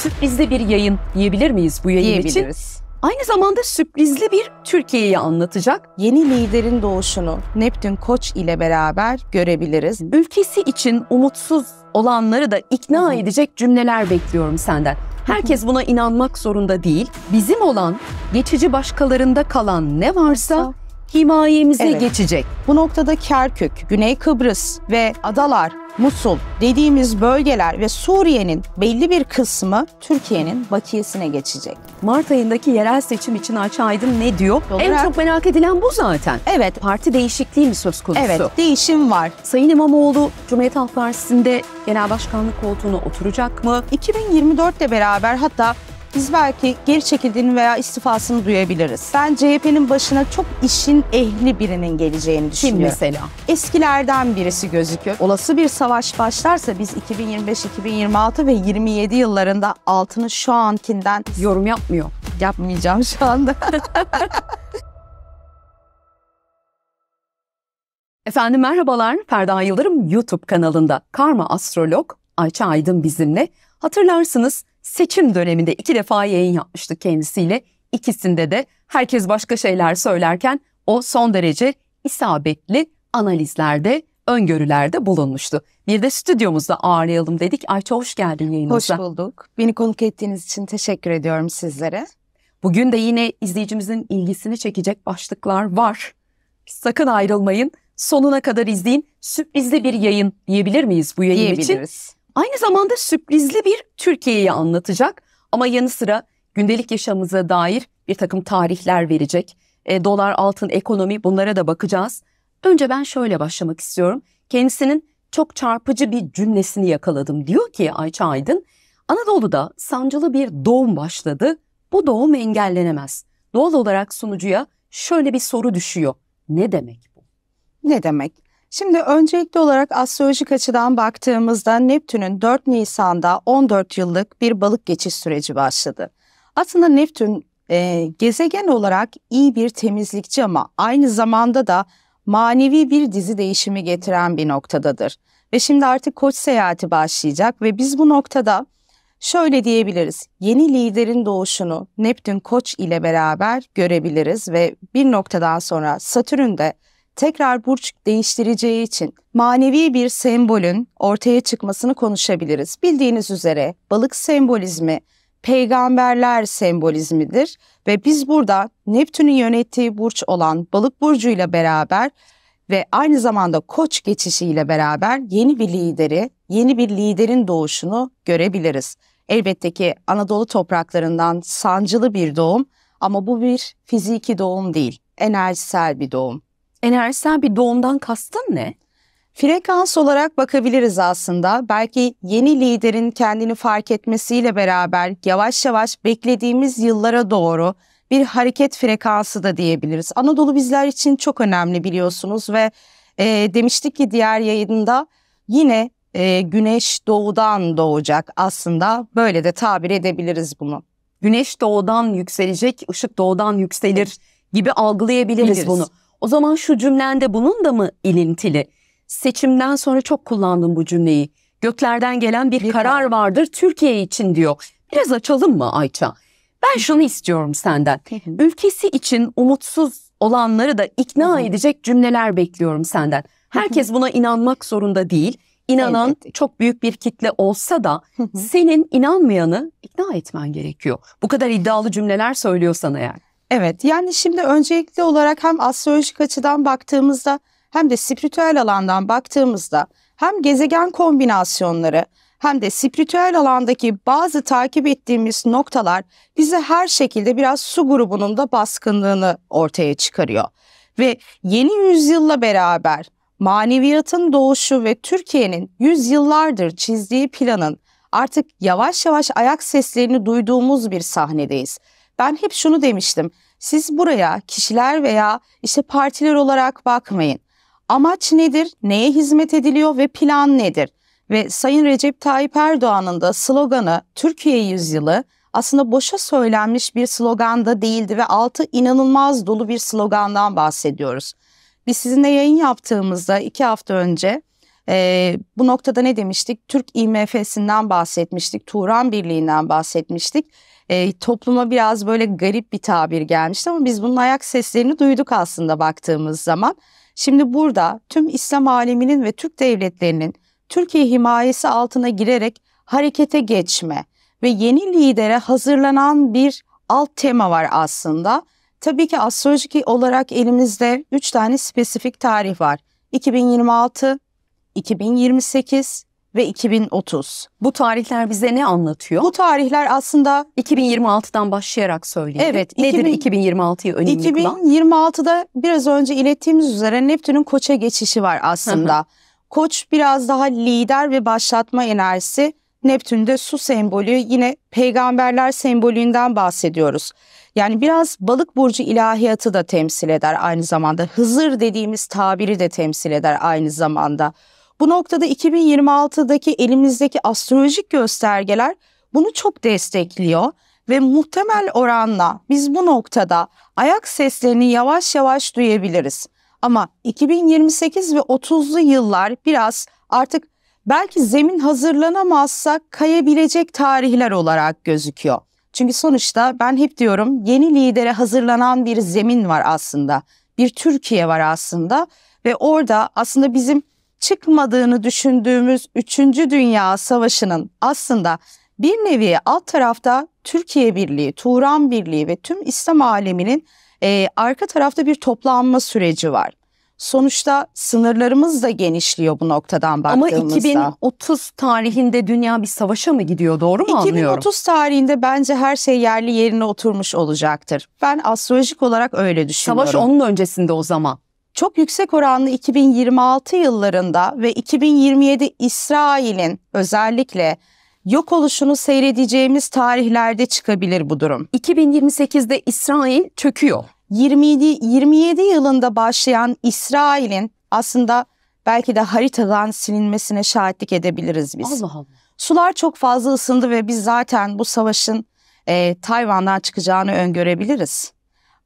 sürprizli bir yayın diyebilir miyiz bu yayın Diyebiliriz. için? Diyebiliriz. Aynı zamanda sürprizli bir Türkiye'yi anlatacak. Yeni liderin doğuşunu Neptün Koç ile beraber görebiliriz. Ülkesi için umutsuz olanları da ikna edecek cümleler bekliyorum senden. Herkes buna inanmak zorunda değil. Bizim olan, geçici başkalarında kalan ne varsa himayemize evet. geçecek. Bu noktada Kerkük, Güney Kıbrıs ve adalar Musul dediğimiz bölgeler ve Suriye'nin belli bir kısmı Türkiye'nin bakiyesine geçecek. Mart ayındaki yerel seçim için Ayça Aydın ne diyor? Olarak, en çok merak edilen bu zaten. Evet. Parti değişikliği mi söz konusu? Evet, değişim var. Sayın İmamoğlu Cumhuriyet Halk Partisi'nde genel başkanlık koltuğuna oturacak mı? 2024 ile beraber hatta biz belki geri çekildiğini veya istifasını duyabiliriz. Ben CHP'nin başına çok işin ehli birinin geleceğini düşünüyorum. Kim mesela? Eskilerden birisi gözüküyor. Olası bir savaş başlarsa biz 2025, 2026 ve 27 yıllarında altını şu ankinden yorum yapmıyor. Yapmayacağım şu anda. Efendim merhabalar. Ferda Yıldırım YouTube kanalında Karma Astrolog Ayça Aydın bizimle. Hatırlarsınız seçim döneminde iki defa yayın yapmıştık kendisiyle. İkisinde de herkes başka şeyler söylerken o son derece isabetli analizlerde, öngörülerde bulunmuştu. Bir de stüdyomuzda ağırlayalım dedik. Ayça hoş geldin yayınımıza. Hoş bulduk. Beni konuk ettiğiniz için teşekkür ediyorum sizlere. Bugün de yine izleyicimizin ilgisini çekecek başlıklar var. Sakın ayrılmayın. Sonuna kadar izleyin. Sürprizli bir yayın diyebilir miyiz bu yayın için? Diyebiliriz. Aynı zamanda sürprizli bir Türkiye'yi anlatacak ama yanı sıra gündelik yaşamımıza dair bir takım tarihler verecek. E, dolar, altın, ekonomi bunlara da bakacağız. Önce ben şöyle başlamak istiyorum. Kendisinin çok çarpıcı bir cümlesini yakaladım. Diyor ki Ayça Aydın, Anadolu'da sancılı bir doğum başladı. Bu doğum engellenemez. Doğal olarak sunucuya şöyle bir soru düşüyor. Ne demek bu? Ne demek? Şimdi öncelikli olarak astrolojik açıdan baktığımızda Neptün'ün 4 Nisan'da 14 yıllık bir balık geçiş süreci başladı. Aslında Neptün e, gezegen olarak iyi bir temizlikçi ama aynı zamanda da manevi bir dizi değişimi getiren bir noktadadır. Ve şimdi artık koç seyahati başlayacak ve biz bu noktada şöyle diyebiliriz. Yeni liderin doğuşunu Neptün koç ile beraber görebiliriz ve bir noktadan sonra Satürn de tekrar burç değiştireceği için manevi bir sembolün ortaya çıkmasını konuşabiliriz. Bildiğiniz üzere balık sembolizmi peygamberler sembolizmidir ve biz burada Neptün'ün yönettiği burç olan balık burcuyla beraber ve aynı zamanda koç geçişiyle beraber yeni bir lideri, yeni bir liderin doğuşunu görebiliriz. Elbette ki Anadolu topraklarından sancılı bir doğum ama bu bir fiziki doğum değil, enerjisel bir doğum. Enerjisel bir doğumdan kastın ne? Frekans olarak bakabiliriz aslında. Belki yeni liderin kendini fark etmesiyle beraber yavaş yavaş beklediğimiz yıllara doğru bir hareket frekansı da diyebiliriz. Anadolu bizler için çok önemli biliyorsunuz ve e, demiştik ki diğer yayında yine e, güneş doğudan doğacak aslında böyle de tabir edebiliriz bunu. Güneş doğudan yükselecek, ışık doğudan yükselir gibi algılayabiliriz Biliriz. bunu. O zaman şu cümlende bunun da mı ilintili? Seçimden sonra çok kullandım bu cümleyi. Göklerden gelen bir karar vardır Türkiye için diyor. Biraz açalım mı Ayça? Ben şunu istiyorum senden. Ülkesi için umutsuz olanları da ikna edecek cümleler bekliyorum senden. Herkes buna inanmak zorunda değil. İnanan Elbette. çok büyük bir kitle olsa da senin inanmayanı ikna etmen gerekiyor. Bu kadar iddialı cümleler söylüyorsan eğer. Evet yani şimdi öncelikli olarak hem astrolojik açıdan baktığımızda hem de spiritüel alandan baktığımızda hem gezegen kombinasyonları hem de spiritüel alandaki bazı takip ettiğimiz noktalar bize her şekilde biraz su grubunun da baskınlığını ortaya çıkarıyor. Ve yeni yüzyılla beraber maneviyatın doğuşu ve Türkiye'nin yüzyıllardır çizdiği planın artık yavaş yavaş ayak seslerini duyduğumuz bir sahnedeyiz. Ben hep şunu demiştim. Siz buraya kişiler veya işte partiler olarak bakmayın. Amaç nedir? Neye hizmet ediliyor ve plan nedir? Ve Sayın Recep Tayyip Erdoğan'ın da sloganı Türkiye Yüzyılı aslında boşa söylenmiş bir slogan da değildi ve altı inanılmaz dolu bir slogandan bahsediyoruz. Biz sizinle yayın yaptığımızda iki hafta önce e, bu noktada ne demiştik? Türk IMF'sinden bahsetmiştik, Turan Birliği'nden bahsetmiştik. E, topluma biraz böyle garip bir tabir gelmişti ama biz bunun ayak seslerini duyduk aslında baktığımız zaman. Şimdi burada tüm İslam aleminin ve Türk devletlerinin Türkiye himayesi altına girerek harekete geçme ve yeni lidere hazırlanan bir alt tema var aslında. Tabii ki astrolojik olarak elimizde 3 tane spesifik tarih var. 2026, 2028 ve 2030. Bu tarihler bize ne anlatıyor? Bu tarihler aslında 2026'dan başlayarak söyleyelim. Evet. Nedir 2026'yı önemli 2026'da biraz önce ilettiğimiz üzere Neptün'ün Koç'a geçişi var aslında. Koç biraz daha lider ve başlatma enerjisi. Neptün'de su sembolü yine peygamberler sembolünden bahsediyoruz. Yani biraz balık burcu ilahiyatı da temsil eder aynı zamanda. Hızır dediğimiz tabiri de temsil eder aynı zamanda. Bu noktada 2026'daki elimizdeki astrolojik göstergeler bunu çok destekliyor ve muhtemel oranla biz bu noktada ayak seslerini yavaş yavaş duyabiliriz. Ama 2028 ve 30'lu yıllar biraz artık belki zemin hazırlanamazsa kayabilecek tarihler olarak gözüküyor. Çünkü sonuçta ben hep diyorum yeni lidere hazırlanan bir zemin var aslında. Bir Türkiye var aslında ve orada aslında bizim çıkmadığını düşündüğümüz 3. Dünya Savaşı'nın aslında bir nevi alt tarafta Türkiye Birliği, Turan Birliği ve tüm İslam aleminin e, arka tarafta bir toplanma süreci var. Sonuçta sınırlarımız da genişliyor bu noktadan baktığımızda. Ama 2030 tarihinde dünya bir savaşa mı gidiyor doğru mu 2030 anlıyorum? 2030 tarihinde bence her şey yerli yerine oturmuş olacaktır. Ben astrolojik olarak öyle düşünüyorum. Savaş onun öncesinde o zaman çok yüksek oranlı 2026 yıllarında ve 2027 İsrail'in özellikle yok oluşunu seyredeceğimiz tarihlerde çıkabilir bu durum. 2028'de İsrail çöküyor. 27, 27 yılında başlayan İsrail'in aslında belki de haritadan silinmesine şahitlik edebiliriz biz. Allah Allah. Sular çok fazla ısındı ve biz zaten bu savaşın e, Tayvan'dan çıkacağını öngörebiliriz.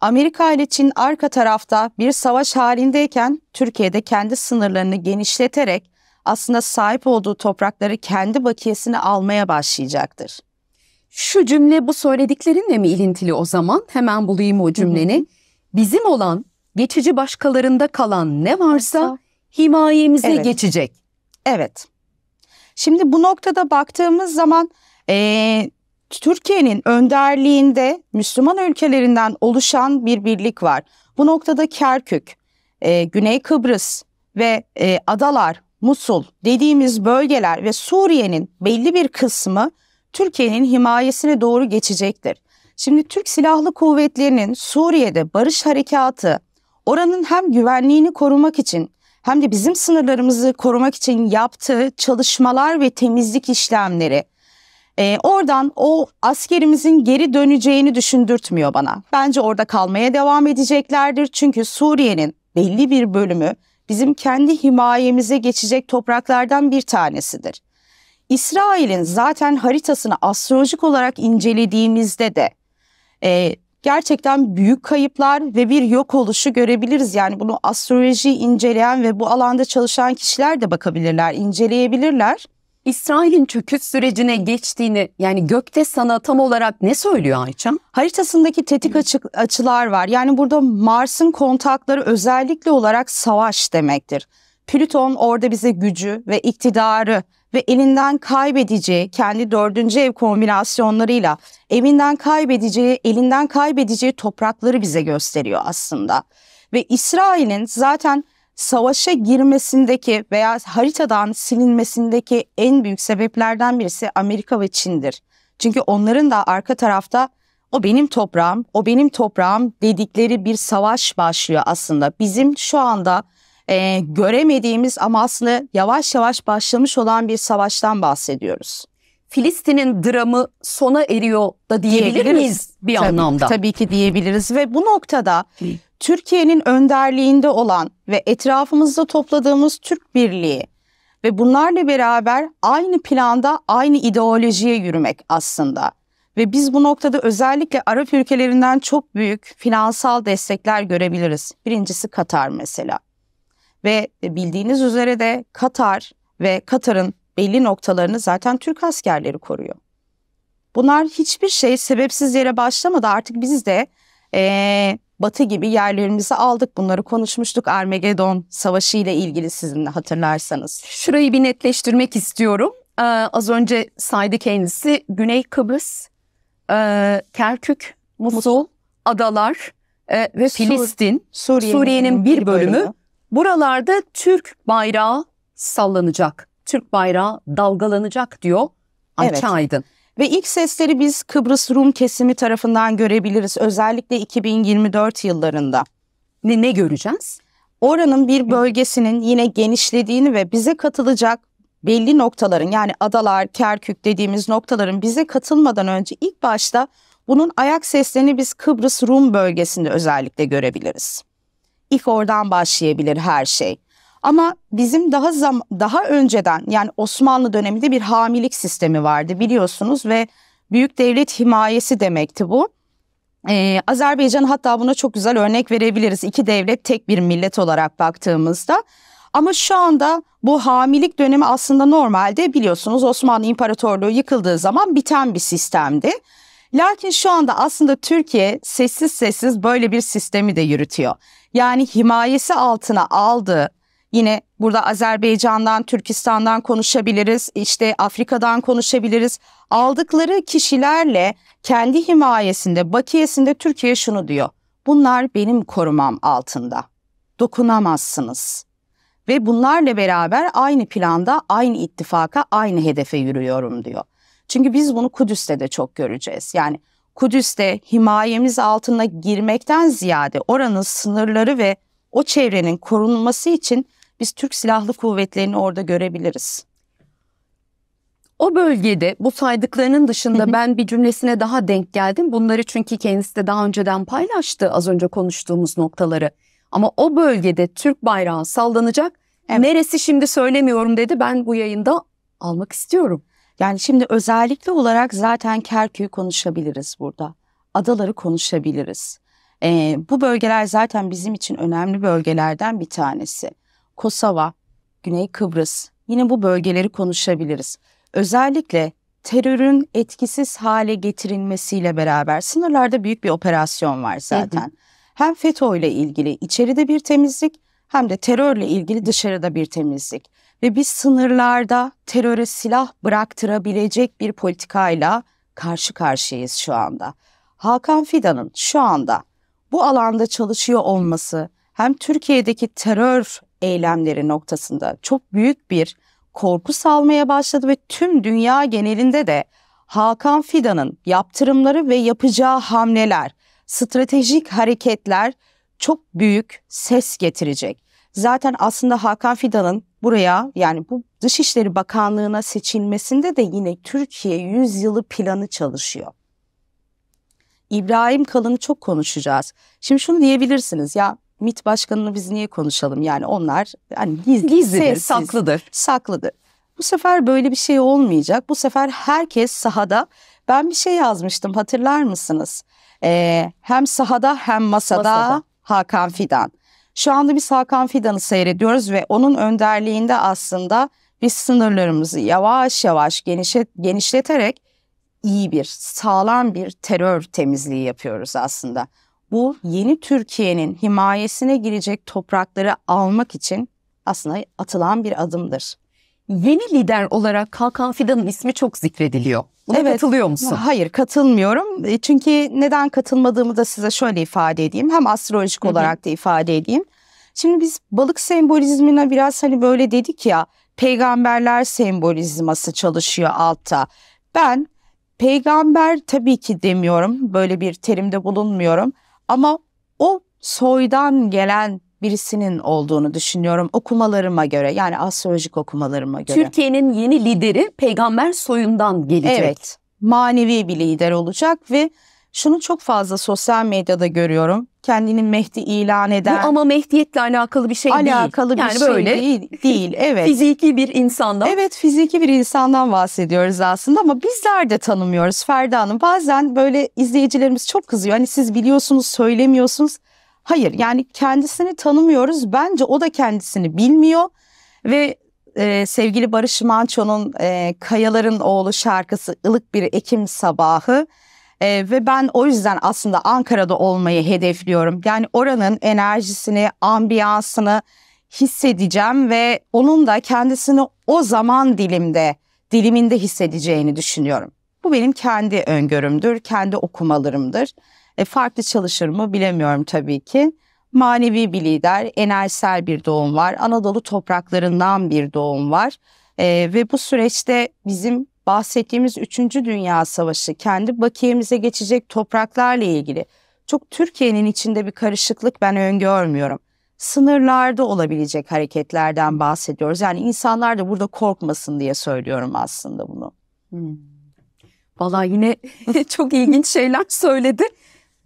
Amerika ile Çin arka tarafta bir savaş halindeyken Türkiye'de kendi sınırlarını genişleterek aslında sahip olduğu toprakları kendi bakiyesine almaya başlayacaktır. Şu cümle bu söylediklerinle mi ilintili o zaman? Hemen bulayım o cümleni. Bizim olan geçici başkalarında kalan ne varsa himayemize evet. geçecek. Evet. Şimdi bu noktada baktığımız zaman e, Türkiye'nin önderliğinde Müslüman ülkelerinden oluşan bir birlik var. Bu noktada Kerkük, e, Güney Kıbrıs ve e, Adalar, Musul dediğimiz bölgeler ve Suriye'nin belli bir kısmı Türkiye'nin himayesine doğru geçecektir. Şimdi Türk Silahlı Kuvvetleri'nin Suriye'de barış harekatı oranın hem güvenliğini korumak için hem de bizim sınırlarımızı korumak için yaptığı çalışmalar ve temizlik işlemleri e, oradan o askerimizin geri döneceğini düşündürtmüyor bana. Bence orada kalmaya devam edeceklerdir. Çünkü Suriye'nin belli bir bölümü bizim kendi himayemize geçecek topraklardan bir tanesidir. İsrail'in zaten haritasını astrolojik olarak incelediğimizde de e, gerçekten büyük kayıplar ve bir yok oluşu görebiliriz. Yani bunu astroloji inceleyen ve bu alanda çalışan kişiler de bakabilirler, inceleyebilirler. İsrail'in çöküş sürecine geçtiğini yani gökte sana tam olarak ne söylüyor Ayça? Haritasındaki tetik açık, açılar var. Yani burada Mars'ın kontakları özellikle olarak savaş demektir. Plüton orada bize gücü ve iktidarı ve elinden kaybedeceği kendi dördüncü ev kombinasyonlarıyla evinden kaybedeceği, elinden kaybedeceği toprakları bize gösteriyor aslında. Ve İsrail'in zaten savaşa girmesindeki veya haritadan silinmesindeki en büyük sebeplerden birisi Amerika ve Çin'dir. Çünkü onların da arka tarafta o benim toprağım, o benim toprağım dedikleri bir savaş başlıyor aslında. Bizim şu anda e, göremediğimiz ama aslında yavaş yavaş başlamış olan bir savaştan bahsediyoruz. Filistin'in dramı sona eriyor da diyebilir, diyebiliriz. miyiz bir tabii, anlamda? Tabii ki diyebiliriz ve bu noktada Türkiye'nin önderliğinde olan ve etrafımızda topladığımız Türk birliği ve bunlarla beraber aynı planda aynı ideolojiye yürümek aslında. Ve biz bu noktada özellikle Arap ülkelerinden çok büyük finansal destekler görebiliriz. Birincisi Katar mesela. Ve bildiğiniz üzere de Katar ve Katar'ın belli noktalarını zaten Türk askerleri koruyor. Bunlar hiçbir şey sebepsiz yere başlamadı. Artık biz de e, Batı gibi yerlerimizi aldık. Bunları konuşmuştuk Armagedon Savaşı ile ilgili sizinle hatırlarsanız. Şurayı bir netleştirmek istiyorum. Ee, az önce saydı kendisi Güney Kıbrıs, e, Kerkük, Musul, Musul. adalar e, ve Sur, Filistin, Suriye'nin, Suriye'nin bir bölümü. bölümü. Buralarda Türk bayrağı sallanacak. Türk bayrağı dalgalanacak diyor Ayça evet. Aydın. Ve ilk sesleri biz Kıbrıs Rum kesimi tarafından görebiliriz özellikle 2024 yıllarında. Ne, ne göreceğiz? Oranın bir bölgesinin yine genişlediğini ve bize katılacak belli noktaların yani adalar, Kerkük dediğimiz noktaların bize katılmadan önce ilk başta bunun ayak seslerini biz Kıbrıs Rum bölgesinde özellikle görebiliriz. İlk oradan başlayabilir her şey. Ama bizim daha zam daha önceden yani Osmanlı döneminde bir hamilik sistemi vardı biliyorsunuz ve büyük devlet himayesi demekti bu. Ee, Azerbaycan hatta buna çok güzel örnek verebiliriz. iki devlet tek bir millet olarak baktığımızda. Ama şu anda bu hamilik dönemi aslında normalde biliyorsunuz Osmanlı İmparatorluğu yıkıldığı zaman biten bir sistemdi. Lakin şu anda aslında Türkiye sessiz sessiz böyle bir sistemi de yürütüyor. Yani himayesi altına aldığı Yine burada Azerbaycan'dan, Türkistan'dan konuşabiliriz, işte Afrika'dan konuşabiliriz. Aldıkları kişilerle kendi himayesinde, bakiyesinde Türkiye şunu diyor. Bunlar benim korumam altında. Dokunamazsınız. Ve bunlarla beraber aynı planda, aynı ittifaka, aynı hedefe yürüyorum diyor. Çünkü biz bunu Kudüs'te de çok göreceğiz. Yani Kudüs'te himayemiz altına girmekten ziyade oranın sınırları ve o çevrenin korunması için biz Türk Silahlı Kuvvetleri'ni orada görebiliriz. O bölgede bu saydıklarının dışında ben bir cümlesine daha denk geldim. Bunları çünkü kendisi de daha önceden paylaştı az önce konuştuğumuz noktaları. Ama o bölgede Türk bayrağı sallanacak. Evet. Neresi şimdi söylemiyorum dedi. Ben bu yayında almak istiyorum. Yani şimdi özellikle olarak zaten Kerkük'ü konuşabiliriz burada. Adaları konuşabiliriz. Ee, bu bölgeler zaten bizim için önemli bölgelerden bir tanesi. Kosova, Güney Kıbrıs yine bu bölgeleri konuşabiliriz. Özellikle terörün etkisiz hale getirilmesiyle beraber sınırlarda büyük bir operasyon var zaten. Hem FETÖ ile ilgili içeride bir temizlik hem de terörle ilgili dışarıda bir temizlik. Ve biz sınırlarda teröre silah bıraktırabilecek bir politikayla karşı karşıyayız şu anda. Hakan Fidan'ın şu anda bu alanda çalışıyor olması hem Türkiye'deki terör eylemleri noktasında çok büyük bir korku salmaya başladı ve tüm dünya genelinde de Hakan Fidan'ın yaptırımları ve yapacağı hamleler, stratejik hareketler çok büyük ses getirecek. Zaten aslında Hakan Fidan'ın buraya yani bu Dışişleri Bakanlığı'na seçilmesinde de yine Türkiye yılı planı çalışıyor. İbrahim Kalın'ı çok konuşacağız. Şimdi şunu diyebilirsiniz ya MIT başkanını biz niye konuşalım? Yani onlar hani gizli gizlidir, saklıdır. Saklıdır. Bu sefer böyle bir şey olmayacak. Bu sefer herkes sahada. Ben bir şey yazmıştım hatırlar mısınız? Ee, hem sahada hem masada, masada Hakan Fidan. Şu anda biz Hakan Fidan'ı seyrediyoruz ve onun önderliğinde aslında biz sınırlarımızı yavaş yavaş genişlet, genişleterek iyi bir, sağlam bir terör temizliği yapıyoruz aslında bu yeni Türkiye'nin himayesine girecek toprakları almak için aslında atılan bir adımdır. Yeni lider olarak Kalkan Fidan'ın ismi çok zikrediliyor. Buna evet. katılıyor musun? Hayır katılmıyorum. E, çünkü neden katılmadığımı da size şöyle ifade edeyim. Hem astrolojik Hı-hı. olarak da ifade edeyim. Şimdi biz balık sembolizmine biraz hani böyle dedik ya peygamberler sembolizması çalışıyor altta. Ben peygamber tabii ki demiyorum böyle bir terimde bulunmuyorum. Ama o soydan gelen birisinin olduğunu düşünüyorum okumalarıma göre yani astrolojik okumalarıma göre. Türkiye'nin yeni lideri peygamber soyundan gelecek. Evet manevi bir lider olacak ve şunu çok fazla sosyal medyada görüyorum kendini Mehdi ilan eden. Bu ama Mehdiyetle alakalı bir şey alakalı değil. Alakalı bir yani şey böyle değil. değil. Evet. fiziki bir insandan. Evet fiziki bir insandan bahsediyoruz aslında ama bizler de tanımıyoruz Ferda Hanım. Bazen böyle izleyicilerimiz çok kızıyor. Hani siz biliyorsunuz söylemiyorsunuz. Hayır yani kendisini tanımıyoruz. Bence o da kendisini bilmiyor. Ve e, sevgili Barış Manço'nun e, Kayaların Oğlu şarkısı ılık bir Ekim sabahı e, ve ben o yüzden aslında Ankara'da olmayı hedefliyorum. Yani oranın enerjisini, ambiyansını hissedeceğim ve onun da kendisini o zaman dilimde, diliminde hissedeceğini düşünüyorum. Bu benim kendi öngörümdür, kendi okumalarımdır. E, farklı çalışır mı bilemiyorum tabii ki. Manevi bir lider, enerjisel bir doğum var. Anadolu topraklarından bir doğum var. E, ve bu süreçte bizim bahsettiğimiz 3. Dünya Savaşı kendi bakiyemize geçecek topraklarla ilgili çok Türkiye'nin içinde bir karışıklık ben öngörmüyorum. Sınırlarda olabilecek hareketlerden bahsediyoruz. Yani insanlar da burada korkmasın diye söylüyorum aslında bunu. Hmm. Valla yine çok ilginç şeyler söyledi.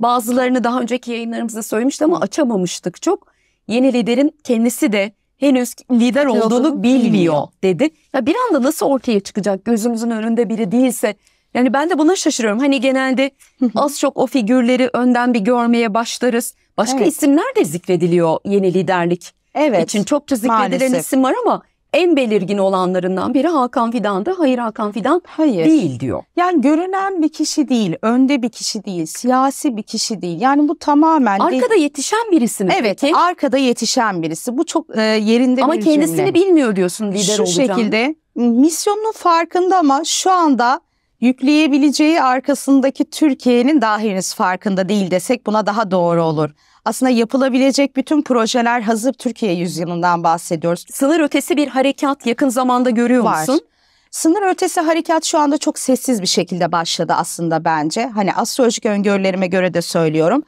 Bazılarını daha önceki yayınlarımızda söylemişti ama açamamıştık çok. Yeni liderin kendisi de henüz lider olduğunu bilmiyor dedi. Ya bir anda nasıl ortaya çıkacak gözümüzün önünde biri değilse yani ben de buna şaşırıyorum. Hani genelde az çok o figürleri önden bir görmeye başlarız. Başka evet. isimler de zikrediliyor yeni liderlik evet. için. Çokça zikredilen Maalesef. isim var ama en belirgin olanlarından biri Hakan Fidan da Hayır Hakan Fidan Hayır. değil diyor. Yani görünen bir kişi değil, önde bir kişi değil, siyasi bir kişi değil. Yani bu tamamen... Arkada değil. yetişen birisi mi Evet, peki? arkada yetişen birisi. Bu çok e, yerinde Ama bir kendisini bilmiyor diyorsun lider olacağını. Şu şekilde misyonun farkında ama şu anda yükleyebileceği arkasındaki Türkiye'nin daha henüz farkında değil desek buna daha doğru olur. Aslında yapılabilecek bütün projeler hazır Türkiye yüzyılından bahsediyoruz. Sınır ötesi bir harekat yakın zamanda görüyor Var. musun? Sınır ötesi harekat şu anda çok sessiz bir şekilde başladı aslında bence. Hani astrolojik öngörülerime göre de söylüyorum.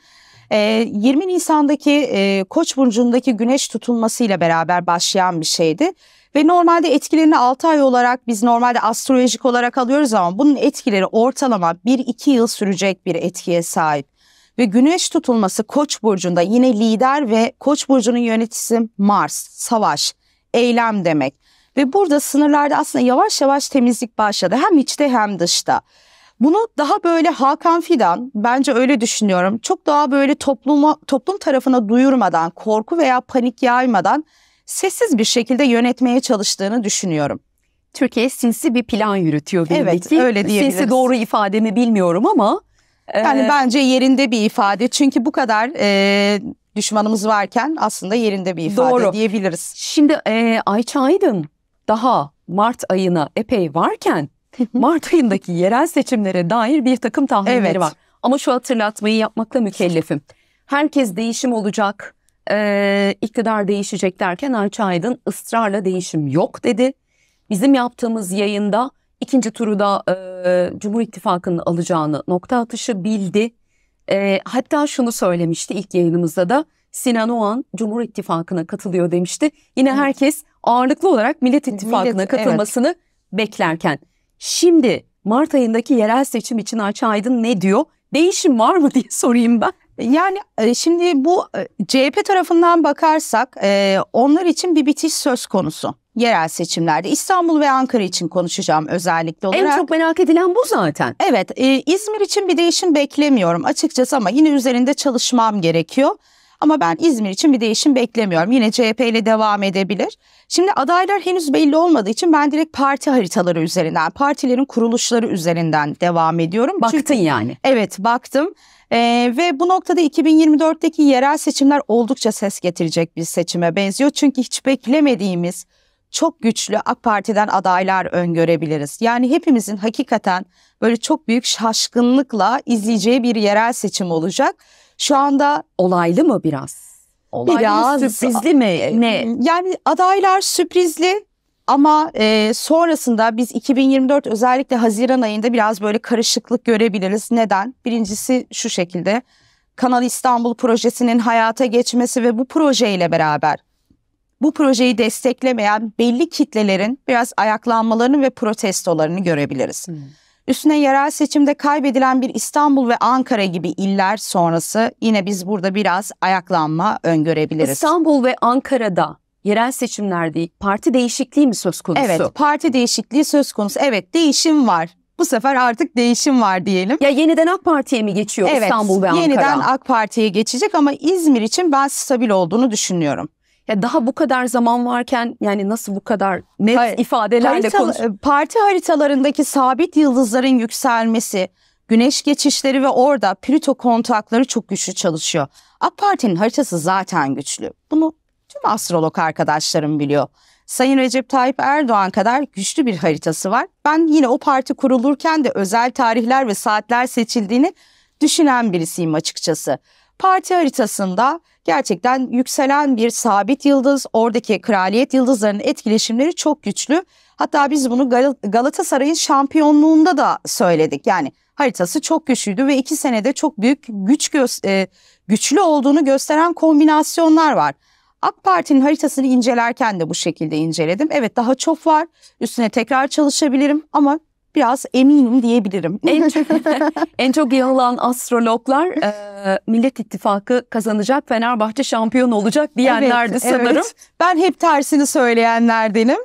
20 ee, Nisan'daki e, Koç burcundaki güneş tutulmasıyla beraber başlayan bir şeydi. Ve normalde etkilerini 6 ay olarak biz normalde astrolojik olarak alıyoruz ama bunun etkileri ortalama 1-2 yıl sürecek bir etkiye sahip. Ve güneş tutulması Koç burcunda yine lider ve Koç burcunun yöneticisi Mars, savaş, eylem demek. Ve burada sınırlarda aslında yavaş yavaş temizlik başladı hem içte hem dışta. Bunu daha böyle Hakan Fidan bence öyle düşünüyorum. Çok daha böyle topluma toplum tarafına duyurmadan, korku veya panik yaymadan sessiz bir şekilde yönetmeye çalıştığını düşünüyorum. Türkiye sinsi bir plan yürütüyor belli evet, ki. öyle diyebiliriz. Sinsi doğru ifade mi bilmiyorum ama. Yani e... bence yerinde bir ifade. Çünkü bu kadar e, düşmanımız varken aslında yerinde bir ifade doğru. diyebiliriz. Şimdi e, Ayça Aydın daha Mart ayına epey varken Mart ayındaki yerel seçimlere dair bir takım tahminleri evet. var. Ama şu hatırlatmayı yapmakla mükellefim. Herkes değişim olacak, e, iktidar değişecek derken Ayça Aydın ısrarla değişim yok dedi. Bizim yaptığımız yayında ikinci turu da e, Cumhur İttifakı'nın alacağını nokta atışı bildi. E, hatta şunu söylemişti ilk yayınımızda da Sinan Oğan Cumhur İttifakı'na katılıyor demişti. Yine evet. herkes ağırlıklı olarak Millet İttifakı'na Millet, katılmasını evet. beklerken. Şimdi Mart ayındaki yerel seçim için Ayça Aydın ne diyor? Değişim var mı diye sorayım ben. Yani e, şimdi bu e, CHP tarafından bakarsak e, onlar için bir bitiş söz konusu yerel seçimlerde. İstanbul ve Ankara için konuşacağım özellikle olarak. En çok merak edilen bu zaten. Evet İzmir için bir değişim beklemiyorum açıkçası ama yine üzerinde çalışmam gerekiyor. Ama ben İzmir için bir değişim beklemiyorum. Yine CHP ile devam edebilir. Şimdi adaylar henüz belli olmadığı için ben direkt parti haritaları üzerinden, partilerin kuruluşları üzerinden devam ediyorum. Baktın Çünkü, yani. Evet baktım. E, ve bu noktada 2024'teki yerel seçimler oldukça ses getirecek bir seçime benziyor. Çünkü hiç beklemediğimiz çok güçlü AK Parti'den adaylar öngörebiliriz. Yani hepimizin hakikaten böyle çok büyük şaşkınlıkla izleyeceği bir yerel seçim olacak. Şu anda olaylı mı biraz? Olaylı biraz sürprizli mi? Ne? Yani adaylar sürprizli ama e, sonrasında biz 2024 özellikle Haziran ayında biraz böyle karışıklık görebiliriz. Neden? Birincisi şu şekilde. Kanal İstanbul projesinin hayata geçmesi ve bu projeyle beraber bu projeyi desteklemeyen belli kitlelerin biraz ayaklanmalarını ve protestolarını görebiliriz. Hmm. Üstüne yerel seçimde kaybedilen bir İstanbul ve Ankara gibi iller sonrası yine biz burada biraz ayaklanma öngörebiliriz. İstanbul ve Ankara'da yerel seçimler değil. parti değişikliği mi söz konusu? Evet, parti değişikliği söz konusu. Evet, değişim var. Bu sefer artık değişim var diyelim. Ya yeniden AK Parti'ye mi geçiyor evet, İstanbul ve Ankara? Yeniden AK Parti'ye geçecek ama İzmir için ben stabil olduğunu düşünüyorum. Ya daha bu kadar zaman varken yani nasıl bu kadar net Hayır, ifadelerle konuş... Parti haritalarındaki sabit yıldızların yükselmesi, güneş geçişleri ve orada Plüto kontakları çok güçlü çalışıyor. AK Parti'nin haritası zaten güçlü. Bunu bütün astrolog arkadaşlarım biliyor. Sayın Recep Tayyip Erdoğan kadar güçlü bir haritası var. Ben yine o parti kurulurken de özel tarihler ve saatler seçildiğini düşünen birisiyim açıkçası. Parti haritasında gerçekten yükselen bir sabit yıldız, oradaki kraliyet yıldızlarının etkileşimleri çok güçlü. Hatta biz bunu Gal Galatasaray'ın şampiyonluğunda da söyledik. Yani haritası çok güçlüydü ve iki senede çok büyük güç gö- e, güçlü olduğunu gösteren kombinasyonlar var. AK Parti'nin haritasını incelerken de bu şekilde inceledim. Evet daha çok var. Üstüne tekrar çalışabilirim ama biraz eminim diyebilirim. En çok, en çok yanılan astrologlar e, Millet İttifakı kazanacak, Fenerbahçe şampiyon olacak diyenlerdi evet, sanırım. Evet. Ben hep tersini söyleyenlerdenim.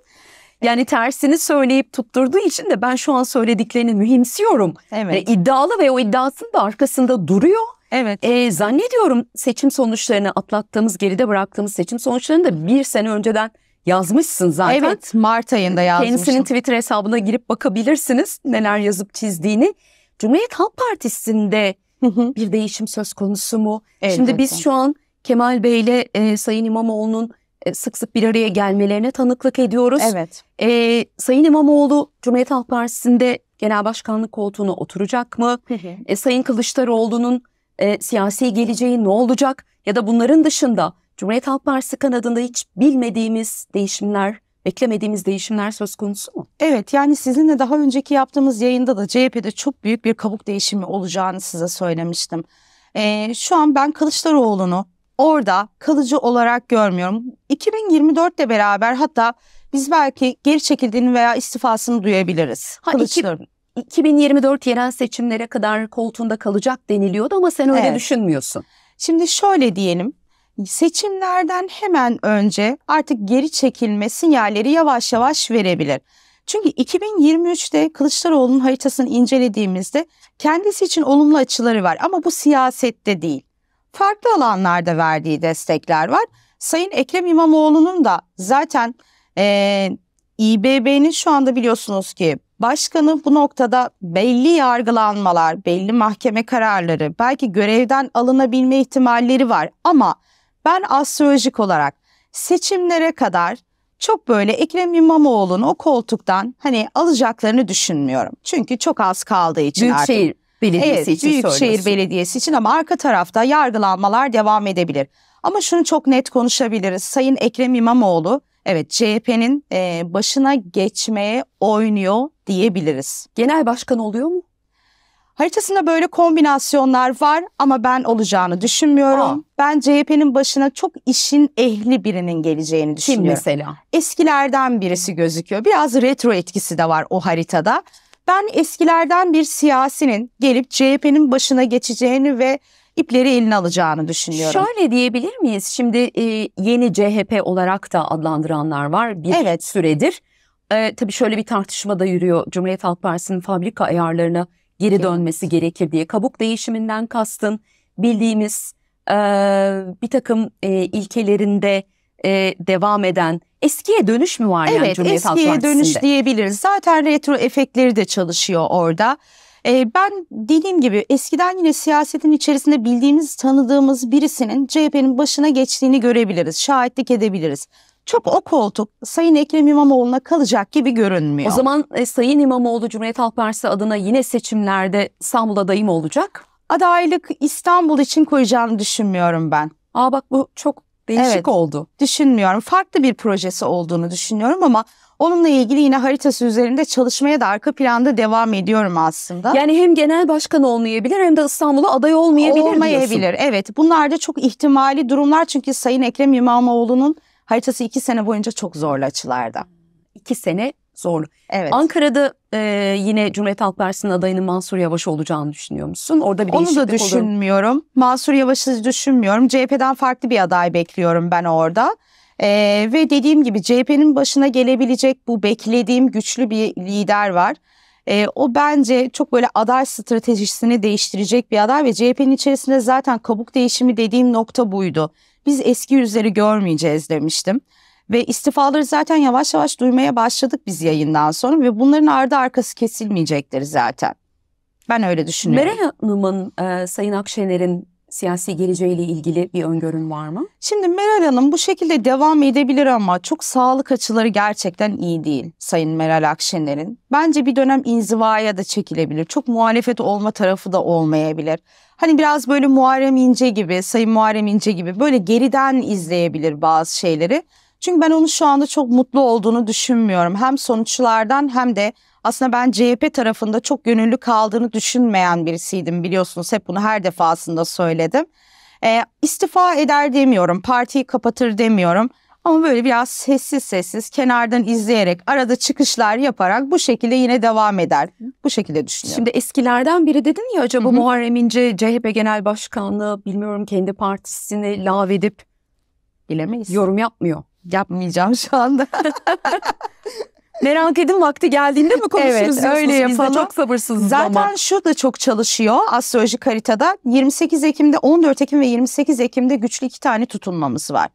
Yani tersini söyleyip tutturduğu için de ben şu an söylediklerini mühimsiyorum. Evet. Yani e, iddialı ve o iddiasının da arkasında duruyor. Evet. E, zannediyorum seçim sonuçlarını atlattığımız, geride bıraktığımız seçim sonuçlarını da bir sene önceden yazmışsın zaten. Evet, Mart ayında yazmışım. Kendisinin Twitter hesabına girip bakabilirsiniz neler yazıp çizdiğini. Cumhuriyet Halk Partisi'nde bir değişim söz konusu mu? Evet, Şimdi evet. biz şu an Kemal Bey ile e, Sayın İmamoğlu'nun e, sık sık bir araya gelmelerine tanıklık ediyoruz. Evet. E, Sayın İmamoğlu Cumhuriyet Halk Partisi'nde genel başkanlık koltuğuna oturacak mı? e, Sayın Kılıçdaroğlu'nun e, siyasi geleceği ne olacak ya da bunların dışında Cumhuriyet Halk Partisi kanadında hiç bilmediğimiz değişimler, beklemediğimiz değişimler söz konusu mu? Evet yani sizinle daha önceki yaptığımız yayında da CHP'de çok büyük bir kabuk değişimi olacağını size söylemiştim. Ee, şu an ben Kılıçdaroğlu'nu orada kalıcı olarak görmüyorum. 2024 2024'le beraber hatta biz belki geri çekildiğini veya istifasını duyabiliriz. Ha, iki, 2024 yerel seçimlere kadar koltuğunda kalacak deniliyordu ama sen öyle evet. düşünmüyorsun. Şimdi şöyle diyelim. Seçimlerden hemen önce artık geri çekilme sinyalleri yavaş yavaş verebilir. Çünkü 2023'te Kılıçdaroğlu'nun haritasını incelediğimizde kendisi için olumlu açıları var ama bu siyasette değil. Farklı alanlarda verdiği destekler var. Sayın Ekrem İmamoğlu'nun da zaten e, İBB'nin şu anda biliyorsunuz ki Başkanı bu noktada belli yargılanmalar, belli mahkeme kararları, belki görevden alınabilme ihtimalleri var ama ben astrolojik olarak seçimlere kadar çok böyle Ekrem İmamoğlu'nu o koltuktan hani alacaklarını düşünmüyorum. Çünkü çok az kaldığı için Büyükşehir artık. Büyükşehir Belediyesi evet, için Büyükşehir söylüyorsun. Belediyesi için ama arka tarafta yargılanmalar devam edebilir. Ama şunu çok net konuşabiliriz. Sayın Ekrem İmamoğlu evet CHP'nin e, başına geçmeye oynuyor diyebiliriz. Genel başkan oluyor mu? Haritasında böyle kombinasyonlar var ama ben olacağını düşünmüyorum. Aa. Ben CHP'nin başına çok işin ehli birinin geleceğini düşünüyorum. Kim mesela? Eskilerden birisi gözüküyor. Biraz retro etkisi de var o haritada. Ben eskilerden bir siyasinin gelip CHP'nin başına geçeceğini ve ipleri eline alacağını düşünüyorum. Şöyle diyebilir miyiz? Şimdi e, yeni CHP olarak da adlandıranlar var bir evet. süredir. E, tabii şöyle bir tartışma da yürüyor. Cumhuriyet Halk Partisi'nin fabrika ayarlarına geri dönmesi gerekir diye. Kabuk değişiminden kastın bildiğimiz e, bir takım e, ilkelerinde e, devam eden eskiye dönüş mü var evet, yani Cumhuriyet Halk eskiye dönüş diyebiliriz. Zaten retro efektleri de çalışıyor orada. Ee, ben dediğim gibi eskiden yine siyasetin içerisinde bildiğimiz, tanıdığımız birisinin CHP'nin başına geçtiğini görebiliriz, şahitlik edebiliriz çok o koltuk Sayın Ekrem İmamoğlu'na kalacak gibi görünmüyor. O zaman e, Sayın İmamoğlu Cumhuriyet Halk Partisi adına yine seçimlerde İstanbul adayı olacak? Adaylık İstanbul için koyacağını düşünmüyorum ben. Aa bak bu çok değişik evet, oldu. Düşünmüyorum. Farklı bir projesi olduğunu düşünüyorum ama Onunla ilgili yine haritası üzerinde çalışmaya da arka planda devam ediyorum aslında. Yani hem genel başkan olmayabilir hem de İstanbul'a aday olmayabilir Olmayabilir diyorsun. evet. Bunlar da çok ihtimali durumlar çünkü Sayın Ekrem İmamoğlu'nun haritası iki sene boyunca çok zorlu açılarda. İki sene zorlu. Evet. Ankara'da e, yine Cumhuriyet Halk Partisi'nin adayının Mansur Yavaş olacağını düşünüyor musun? Orada bir Onu da düşünmüyorum. Olur. Mansur Yavaş'ı düşünmüyorum. CHP'den farklı bir aday bekliyorum ben orada. Ee, ve dediğim gibi CHP'nin başına gelebilecek bu beklediğim güçlü bir lider var. E, o bence çok böyle aday stratejisini değiştirecek bir aday ve CHP'nin içerisinde zaten kabuk değişimi dediğim nokta buydu. Biz eski yüzleri görmeyeceğiz demiştim. Ve istifaları zaten yavaş yavaş duymaya başladık biz yayından sonra ve bunların ardı arkası kesilmeyecektir zaten. Ben öyle düşünüyorum. Meral Hanım'ın, e, Sayın Akşener'in siyasi geleceğiyle ilgili bir öngörün var mı? Şimdi Meral Hanım bu şekilde devam edebilir ama çok sağlık açıları gerçekten iyi değil Sayın Meral Akşener'in. Bence bir dönem inzivaya da çekilebilir. Çok muhalefet olma tarafı da olmayabilir. Hani biraz böyle Muharrem İnce gibi, Sayın Muharrem İnce gibi böyle geriden izleyebilir bazı şeyleri. Çünkü ben onun şu anda çok mutlu olduğunu düşünmüyorum. Hem sonuçlardan hem de aslında ben CHP tarafında çok gönüllü kaldığını düşünmeyen birisiydim biliyorsunuz. Hep bunu her defasında söyledim. E, istifa eder demiyorum, partiyi kapatır demiyorum. Ama böyle biraz sessiz sessiz kenardan izleyerek arada çıkışlar yaparak bu şekilde yine devam eder. Bu şekilde düşünüyorum. Şimdi eskilerden biri dedin ya acaba Hı-hı. Muharrem İnce CHP Genel Başkanlığı bilmiyorum kendi partisini lav edip bilemeyiz. Yorum yapmıyor. Yapmayacağım şu anda. Merak edin vakti geldiğinde mi konuşuruz evet, diyorsunuz? öyle yapalım. Biz de çok sabırsızız Zaten ama. Zaten şu da çok çalışıyor astrolojik haritada. 28 Ekim'de, 14 Ekim ve 28 Ekim'de güçlü iki tane tutulmamız var.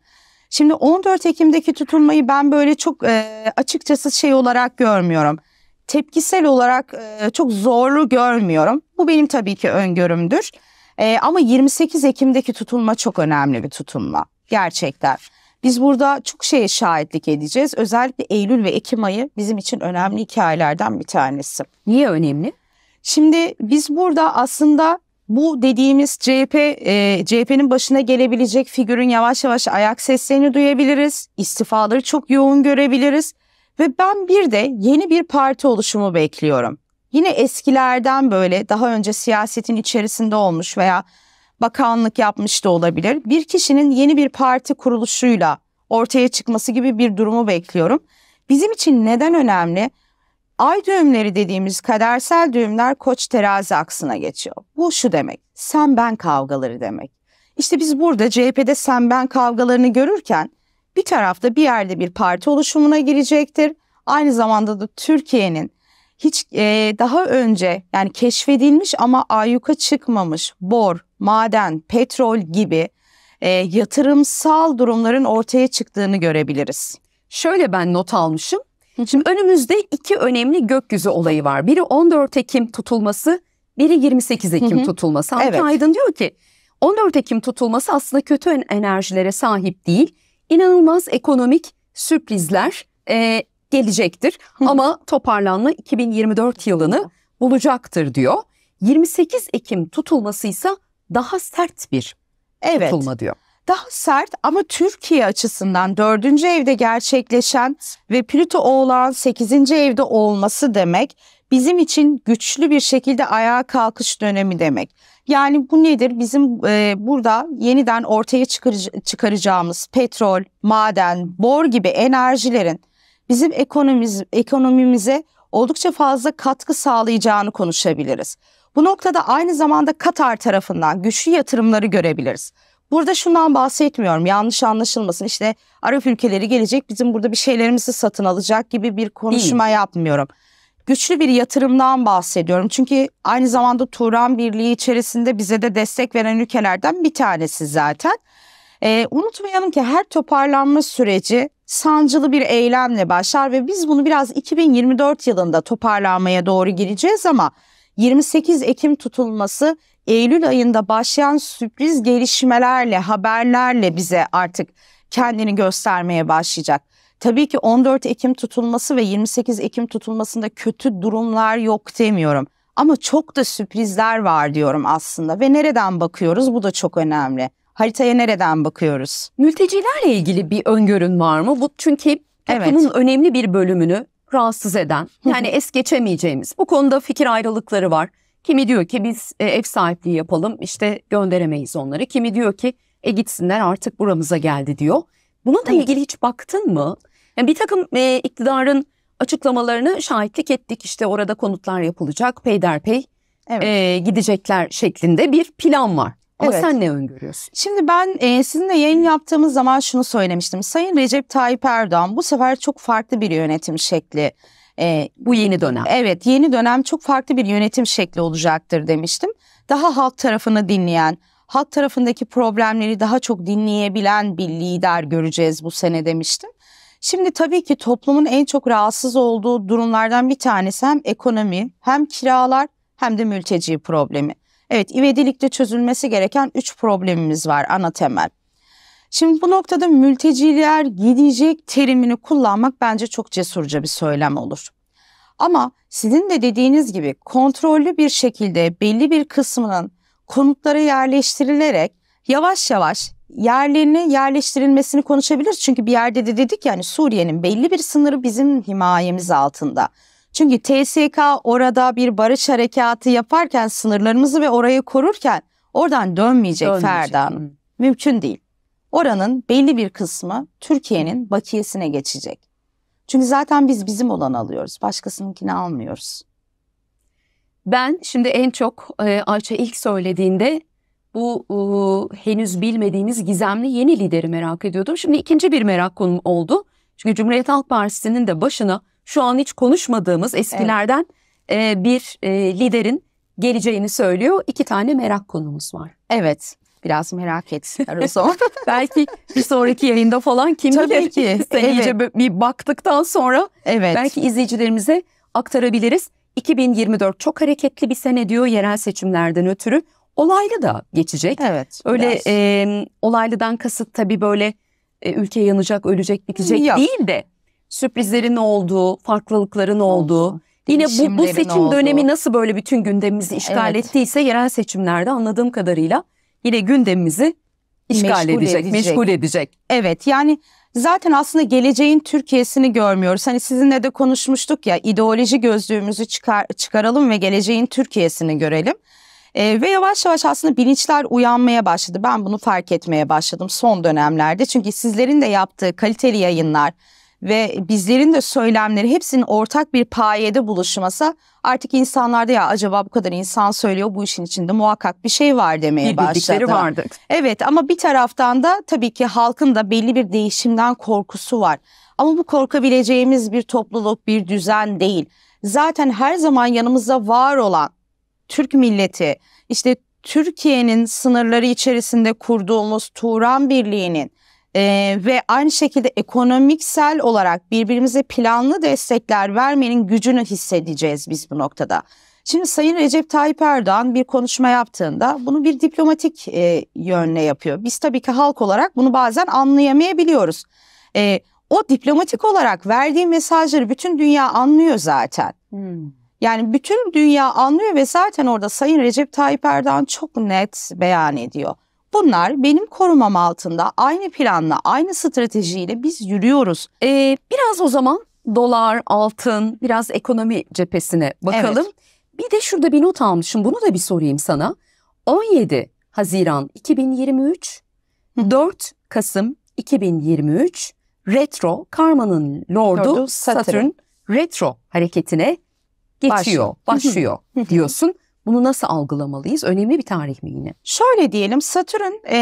Şimdi 14 Ekim'deki tutulmayı ben böyle çok e, açıkçası şey olarak görmüyorum. Tepkisel olarak e, çok zorlu görmüyorum. Bu benim tabii ki öngörümdür. E, ama 28 Ekim'deki tutulma çok önemli bir tutulma gerçekten. Biz burada çok şeye şahitlik edeceğiz. Özellikle Eylül ve Ekim ayı bizim için önemli hikayelerden bir tanesi. Niye önemli? Şimdi biz burada aslında bu dediğimiz CHP, e, CHP'nin başına gelebilecek figürün yavaş yavaş ayak seslerini duyabiliriz. İstifaları çok yoğun görebiliriz. Ve ben bir de yeni bir parti oluşumu bekliyorum. Yine eskilerden böyle daha önce siyasetin içerisinde olmuş veya bakanlık yapmış da olabilir. Bir kişinin yeni bir parti kuruluşuyla ortaya çıkması gibi bir durumu bekliyorum. Bizim için neden önemli? Ay düğümleri dediğimiz kadersel düğümler koç terazi aksına geçiyor. Bu şu demek, sen ben kavgaları demek. İşte biz burada CHP'de sen ben kavgalarını görürken bir tarafta bir yerde bir parti oluşumuna girecektir. Aynı zamanda da Türkiye'nin hiç e, daha önce yani keşfedilmiş ama ayyuka çıkmamış bor, maden, petrol gibi e, yatırımsal durumların ortaya çıktığını görebiliriz. Şöyle ben not almışım. Şimdi önümüzde iki önemli gökyüzü olayı var. Biri 14 Ekim tutulması, biri 28 Ekim hı hı. tutulması. Hatta evet. Aydın diyor ki 14 Ekim tutulması aslında kötü enerjilere sahip değil. İnanılmaz ekonomik sürprizler e, gelecektir. Hı. Ama toparlanma 2024 yılını bulacaktır diyor. 28 Ekim tutulması ise daha sert bir evet. tutulma diyor. Daha sert ama Türkiye açısından dördüncü evde gerçekleşen ve Plüto oğlan sekizinci evde olması demek bizim için güçlü bir şekilde ayağa kalkış dönemi demek. Yani bu nedir? Bizim e, burada yeniden ortaya çıkar- çıkaracağımız petrol, maden, bor gibi enerjilerin bizim ekonomimiz, ekonomimize oldukça fazla katkı sağlayacağını konuşabiliriz. Bu noktada aynı zamanda Katar tarafından güçlü yatırımları görebiliriz. Burada şundan bahsetmiyorum yanlış anlaşılmasın işte Arap ülkeleri gelecek bizim burada bir şeylerimizi satın alacak gibi bir konuşma Değil. yapmıyorum. Güçlü bir yatırımdan bahsediyorum çünkü aynı zamanda Turan Birliği içerisinde bize de destek veren ülkelerden bir tanesi zaten. Ee, unutmayalım ki her toparlanma süreci sancılı bir eylemle başlar ve biz bunu biraz 2024 yılında toparlanmaya doğru gireceğiz ama 28 Ekim tutulması Eylül ayında başlayan sürpriz gelişmelerle, haberlerle bize artık kendini göstermeye başlayacak. Tabii ki 14 Ekim tutulması ve 28 Ekim tutulmasında kötü durumlar yok demiyorum. Ama çok da sürprizler var diyorum aslında ve nereden bakıyoruz bu da çok önemli. Haritaya nereden bakıyoruz? Mültecilerle ilgili bir öngörün var mı? Bu çünkü evet bunun önemli bir bölümünü rahatsız eden yani es geçemeyeceğimiz bu konuda fikir ayrılıkları var. Kimi diyor ki biz e, ev sahipliği yapalım işte gönderemeyiz onları. Kimi diyor ki e gitsinler artık buramıza geldi diyor. Buna da ilgili hiç baktın mı? Yani bir takım e, iktidarın açıklamalarını şahitlik ettik İşte orada konutlar yapılacak peyderpey evet. e, gidecekler şeklinde bir plan var. Ama evet. sen ne öngörüyorsun? Şimdi ben e, sizinle yayın yaptığımız zaman şunu söylemiştim. Sayın Recep Tayyip Erdoğan bu sefer çok farklı bir yönetim şekli e, bu yeni dönem. Evet yeni dönem çok farklı bir yönetim şekli olacaktır demiştim. Daha halk tarafını dinleyen, halk tarafındaki problemleri daha çok dinleyebilen bir lider göreceğiz bu sene demiştim. Şimdi tabii ki toplumun en çok rahatsız olduğu durumlardan bir tanesi hem ekonomi hem kiralar hem de mülteci problemi. Evet ivedilikte çözülmesi gereken 3 problemimiz var ana temel. Şimdi bu noktada mülteciler gidecek terimini kullanmak bence çok cesurca bir söylem olur. Ama sizin de dediğiniz gibi kontrollü bir şekilde belli bir kısmının konutlara yerleştirilerek yavaş yavaş yerlerine yerleştirilmesini konuşabilir Çünkü bir yerde de dedik yani Suriye'nin belli bir sınırı bizim himayemiz altında. Çünkü TSK orada bir barış harekatı yaparken sınırlarımızı ve orayı korurken oradan dönmeyecek, dönmeyecek. Ferda Hanım. Hmm. Mümkün değil. Oranın belli bir kısmı Türkiye'nin bakiyesine geçecek. Çünkü zaten biz bizim olanı alıyoruz. Başkasınınkini almıyoruz. Ben şimdi en çok e, Ayça ilk söylediğinde bu e, henüz bilmediğimiz gizemli yeni lideri merak ediyordum. Şimdi ikinci bir merak konum oldu. Çünkü Cumhuriyet Halk Partisi'nin de başına şu an hiç konuşmadığımız eskilerden evet. e, bir e, liderin geleceğini söylüyor. İki tane merak konumuz var. Evet. Biraz merak et Arusom. belki bir sonraki yayında falan kim Tabii bilir ki. Sen evet. iyice bir baktıktan sonra evet. belki izleyicilerimize aktarabiliriz. 2024 çok hareketli bir sene diyor yerel seçimlerden ötürü. Olaylı da geçecek. Evet. Öyle e, olaylıdan kasıt tabii böyle e, ülke yanacak, ölecek, bitecek Yok. değil de sürprizlerin olduğu, farklılıkların olduğu. Yine bu, bu seçim olduğu. dönemi nasıl böyle bütün gündemimizi işgal evet. ettiyse yerel seçimlerde anladığım kadarıyla yine gündemimizi işgal meşgul edecek, edecek, meşgul edecek. Evet yani zaten aslında geleceğin Türkiye'sini görmüyoruz. Hani sizinle de konuşmuştuk ya ideoloji gözlüğümüzü çıkar, çıkaralım ve geleceğin Türkiye'sini görelim. E, ve yavaş yavaş aslında bilinçler uyanmaya başladı. Ben bunu fark etmeye başladım son dönemlerde. Çünkü sizlerin de yaptığı kaliteli yayınlar, ve bizlerin de söylemleri hepsinin ortak bir payede buluşması artık insanlarda ya acaba bu kadar insan söylüyor bu işin içinde muhakkak bir şey var demeye başladı. vardı. Evet ama bir taraftan da tabii ki halkın da belli bir değişimden korkusu var. Ama bu korkabileceğimiz bir topluluk, bir düzen değil. Zaten her zaman yanımızda var olan Türk milleti, işte Türkiye'nin sınırları içerisinde kurduğumuz Turan Birliği'nin e, ve aynı şekilde ekonomiksel olarak birbirimize planlı destekler vermenin gücünü hissedeceğiz biz bu noktada. Şimdi Sayın Recep Tayyip Erdoğan bir konuşma yaptığında bunu bir diplomatik e, yönle yapıyor. Biz tabii ki halk olarak bunu bazen anlayamayabiliyoruz. E, o diplomatik olarak verdiği mesajları bütün dünya anlıyor zaten. Hmm. Yani bütün dünya anlıyor ve zaten orada Sayın Recep Tayyip Erdoğan çok net beyan ediyor. Bunlar benim korumam altında aynı planla, aynı stratejiyle biz yürüyoruz. Ee, biraz o zaman dolar, altın, biraz ekonomi cephesine bakalım. Evet. Bir de şurada bir not almışım. Bunu da bir sorayım sana. 17 Haziran 2023, 4 Kasım 2023 retro karmanın lordu, lordu Satürn. retro hareketine geçiyor, başlıyor, başlıyor diyorsun. Bunu nasıl algılamalıyız? Önemli bir tarih mi yine? Şöyle diyelim Satürn e,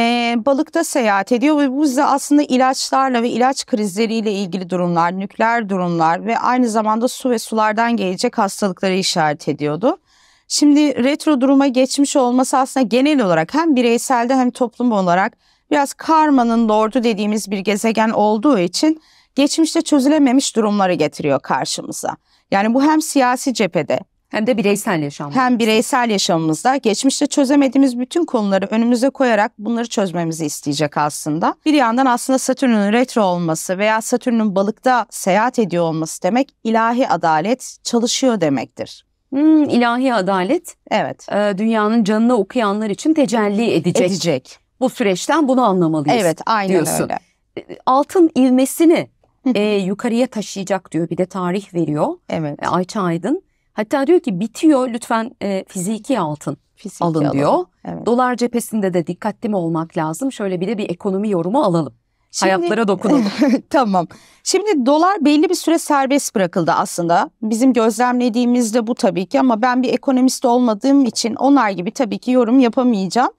balıkta seyahat ediyor ve bu bize aslında ilaçlarla ve ilaç krizleriyle ilgili durumlar, nükleer durumlar ve aynı zamanda su ve sulardan gelecek hastalıkları işaret ediyordu. Şimdi retro duruma geçmiş olması aslında genel olarak hem bireyselde hem toplum olarak biraz karmanın lordu dediğimiz bir gezegen olduğu için geçmişte çözülememiş durumları getiriyor karşımıza. Yani bu hem siyasi cephede hem de bireysel yaşamda. Hem bireysel yaşamımızda geçmişte çözemediğimiz bütün konuları önümüze koyarak bunları çözmemizi isteyecek aslında. Bir yandan aslında Satürn'ün retro olması veya Satürn'ün balıkta seyahat ediyor olması demek ilahi adalet çalışıyor demektir. Hmm, ilahi adalet. Evet. E, dünyanın canına okuyanlar için tecelli edecek. Edecek. Bu süreçten bunu anlamalıyız. Evet, aynen diyorsun. öyle. E, altın ilmesini e, yukarıya taşıyacak diyor. Bir de tarih veriyor. Evet. E, Ayça Aydın. Hatta diyor ki bitiyor lütfen e, fiziki altın fiziki alın, alın diyor. Evet. Dolar cephesinde de dikkatli mi olmak lazım? Şöyle bir de bir ekonomi yorumu alalım. Şimdi, Hayatlara dokunalım. tamam. Şimdi dolar belli bir süre serbest bırakıldı aslında. Bizim gözlemlediğimiz de bu tabii ki ama ben bir ekonomist olmadığım için onlar gibi tabii ki yorum yapamayacağım.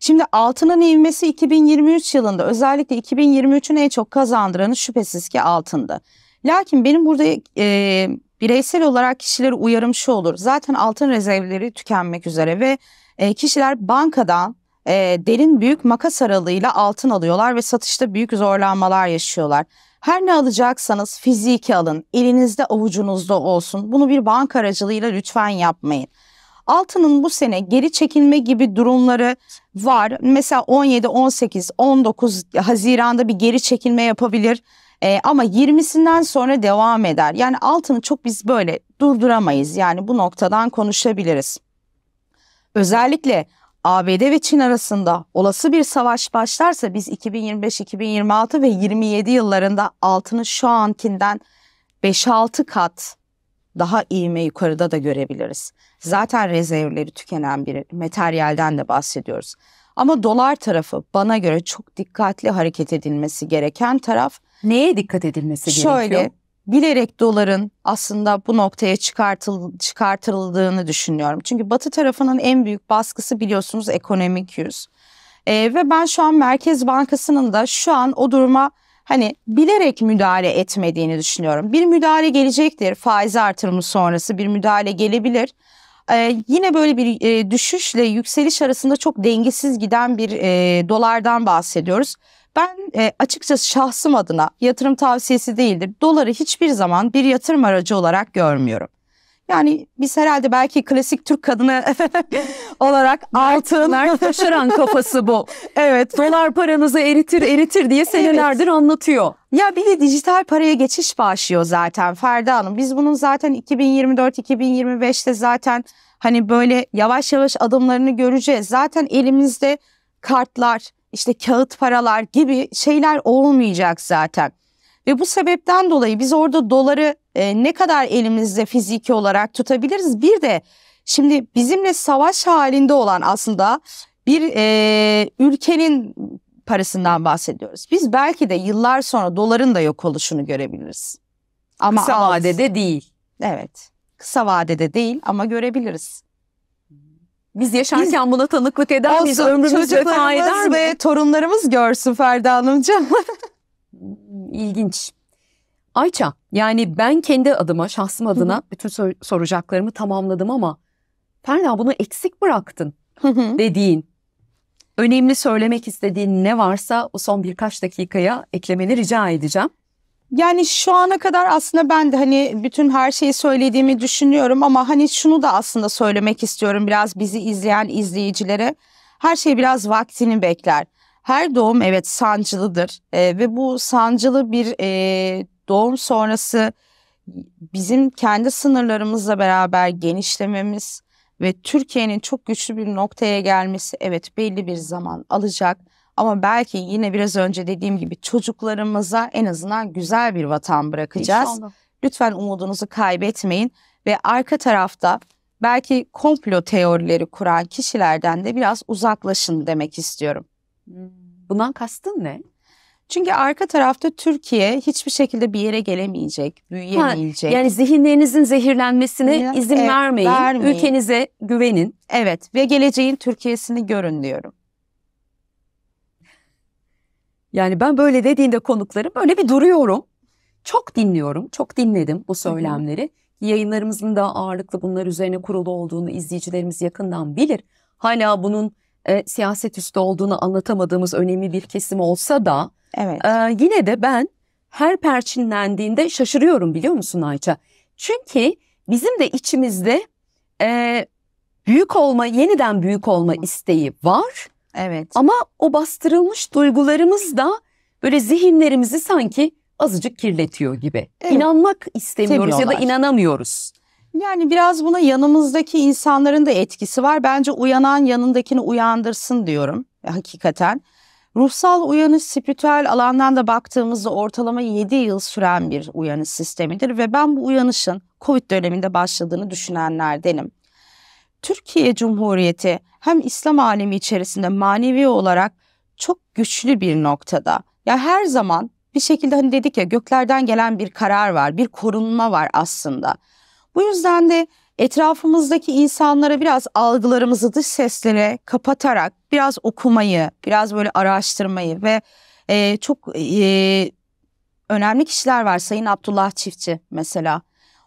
Şimdi altının ivmesi 2023 yılında özellikle 2023'ün en çok kazandıranı şüphesiz ki altındı. Lakin benim burada e, Bireysel olarak kişilere uyarım şu olur. Zaten altın rezervleri tükenmek üzere ve e, kişiler bankadan e, derin büyük makas aralığıyla altın alıyorlar ve satışta büyük zorlanmalar yaşıyorlar. Her ne alacaksanız fiziki alın, elinizde avucunuzda olsun. Bunu bir banka aracılığıyla lütfen yapmayın. Altının bu sene geri çekilme gibi durumları var. Mesela 17, 18, 19 Haziran'da bir geri çekilme yapabilir. E, ama 20'sinden sonra devam eder. Yani altını çok biz böyle durduramayız. Yani bu noktadan konuşabiliriz. Özellikle ABD ve Çin arasında olası bir savaş başlarsa biz 2025, 2026 ve 27 yıllarında altını şu ankinden 5-6 kat daha iğme yukarıda da görebiliriz. Zaten rezervleri tükenen bir materyalden de bahsediyoruz. Ama dolar tarafı bana göre çok dikkatli hareket edilmesi gereken taraf. Neye dikkat edilmesi gerekiyor? Şöyle bilerek doların aslında bu noktaya çıkartıl çıkartıldığını düşünüyorum. Çünkü batı tarafının en büyük baskısı biliyorsunuz ekonomik yüz. Ee, ve ben şu an Merkez Bankası'nın da şu an o duruma hani bilerek müdahale etmediğini düşünüyorum. Bir müdahale gelecektir faiz artırımı sonrası bir müdahale gelebilir. Ee, yine böyle bir e, düşüşle yükseliş arasında çok dengesiz giden bir e, dolardan bahsediyoruz. Ben e, açıkçası şahsım adına yatırım tavsiyesi değildir. Doları hiçbir zaman bir yatırım aracı olarak görmüyorum. Yani biz herhalde belki klasik Türk kadını olarak altın. Mert Taşıran kafası bu. evet. Dolar paranızı eritir eritir diye senelerdir evet. anlatıyor. Ya bir de dijital paraya geçiş başlıyor zaten Ferda Hanım. Biz bunun zaten 2024-2025'te zaten hani böyle yavaş yavaş adımlarını göreceğiz. Zaten elimizde kartlar, işte kağıt paralar gibi şeyler olmayacak zaten. Ve bu sebepten dolayı biz orada doları e, ne kadar elimizde fiziki olarak tutabiliriz? Bir de şimdi bizimle savaş halinde olan aslında bir e, ülkenin parasından bahsediyoruz. Biz belki de yıllar sonra doların da yok oluşunu görebiliriz. Ama kısa az. vadede değil. Evet. Kısa vadede değil ama görebiliriz. Biz yaşarken Biz, buna tanıklık eder miyiz? Ömrümüz vefa eder mi? ve torunlarımız görsün Ferda Hanımcığım. ilginç. Ayça yani ben kendi adıma şahsım adına bütün sor- soracaklarımı tamamladım ama Ferda bunu eksik bıraktın dediğin önemli söylemek istediğin ne varsa o son birkaç dakikaya eklemeni rica edeceğim. Yani şu ana kadar aslında ben de hani bütün her şeyi söylediğimi düşünüyorum ama hani şunu da aslında söylemek istiyorum biraz bizi izleyen izleyicilere. Her şey biraz vaktini bekler. Her doğum evet sancılıdır e, ve bu sancılı bir e, doğum sonrası bizim kendi sınırlarımızla beraber genişlememiz ve Türkiye'nin çok güçlü bir noktaya gelmesi evet belli bir zaman alacak. Ama belki yine biraz önce dediğim gibi çocuklarımıza en azından güzel bir vatan bırakacağız. İnşallah. Lütfen umudunuzu kaybetmeyin ve arka tarafta belki komplo teorileri kuran kişilerden de biraz uzaklaşın demek istiyorum. Hmm. Bundan kastın ne? Çünkü arka tarafta Türkiye hiçbir şekilde bir yere gelemeyecek, büyüyemeyecek. Ha, yani zihinlerinizin zehirlenmesine ya, izin e, vermeyin. vermeyin. Ülkenize güvenin. Evet ve geleceğin Türkiye'sini görün diyorum. Yani ben böyle dediğinde konuklarım böyle bir duruyorum. Çok dinliyorum, çok dinledim bu söylemleri. Hı-hı. Yayınlarımızın da ağırlıklı bunlar üzerine kurulu olduğunu izleyicilerimiz yakından bilir. Hala bunun e, siyaset üstü olduğunu anlatamadığımız önemli bir kesim olsa da evet. e, yine de ben her perçinlendiğinde şaşırıyorum biliyor musun Ayça? Çünkü bizim de içimizde e, büyük olma, yeniden büyük olma isteği var. Evet. Ama o bastırılmış duygularımız da böyle zihinlerimizi sanki azıcık kirletiyor gibi. Evet. İnanmak istemiyoruz ya da inanamıyoruz. Yani biraz buna yanımızdaki insanların da etkisi var. Bence uyanan yanındakini uyandırsın diyorum hakikaten. Ruhsal uyanış spiritüel alandan da baktığımızda ortalama 7 yıl süren bir uyanış sistemidir ve ben bu uyanışın Covid döneminde başladığını düşünenlerdenim. Türkiye Cumhuriyeti hem İslam alemi içerisinde manevi olarak çok güçlü bir noktada. Ya yani her zaman bir şekilde hani dedik ya göklerden gelen bir karar var, bir korunma var aslında. Bu yüzden de etrafımızdaki insanlara biraz algılarımızı dış seslere kapatarak biraz okumayı, biraz böyle araştırmayı ve e, çok e, önemli kişiler var. Sayın Abdullah Çiftçi mesela.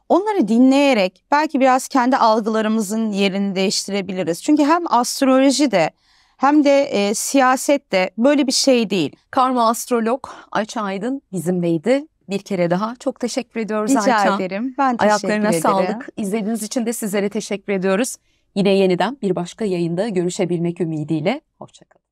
Onları dinleyerek belki biraz kendi algılarımızın yerini değiştirebiliriz. Çünkü hem astroloji de hem de e, siyaset de böyle bir şey değil. Karma astrolog Ayça Aydın bizimleydi bir kere daha çok teşekkür ediyoruz Rica Ayça. ederim. Ben teşekkür Ayaklarına ederim. sağlık. İzlediğiniz için de sizlere teşekkür ediyoruz. Yine yeniden bir başka yayında görüşebilmek ümidiyle. Hoşçakalın.